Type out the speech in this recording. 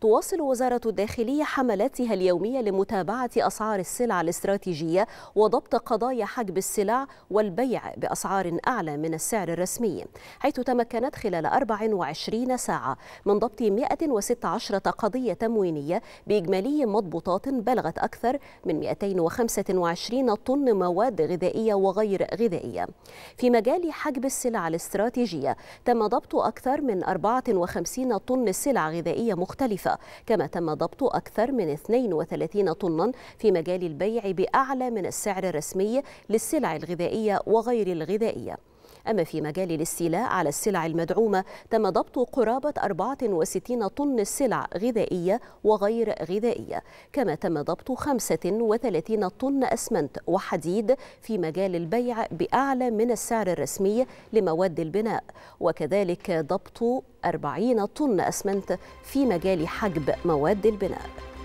تواصل وزارة الداخلية حملاتها اليومية لمتابعة أسعار السلع الاستراتيجية وضبط قضايا حجب السلع والبيع بأسعار أعلى من السعر الرسمي حيث تمكنت خلال 24 ساعة من ضبط 116 قضية تموينية بإجمالي مضبوطات بلغت أكثر من 225 طن مواد غذائية وغير غذائية في مجال حجب السلع الاستراتيجية تم ضبط أكثر من 54 طن سلع غذائية مختلفة كما تم ضبط أكثر من 32 طنا في مجال البيع بأعلى من السعر الرسمي للسلع الغذائية وغير الغذائية أما في مجال الاستيلاء على السلع المدعومة تم ضبط قرابة 64 طن سلع غذائية وغير غذائية كما تم ضبط 35 طن أسمنت وحديد في مجال البيع بأعلى من السعر الرسمي لمواد البناء وكذلك ضبط 40 طن أسمنت في مجال حجب مواد البناء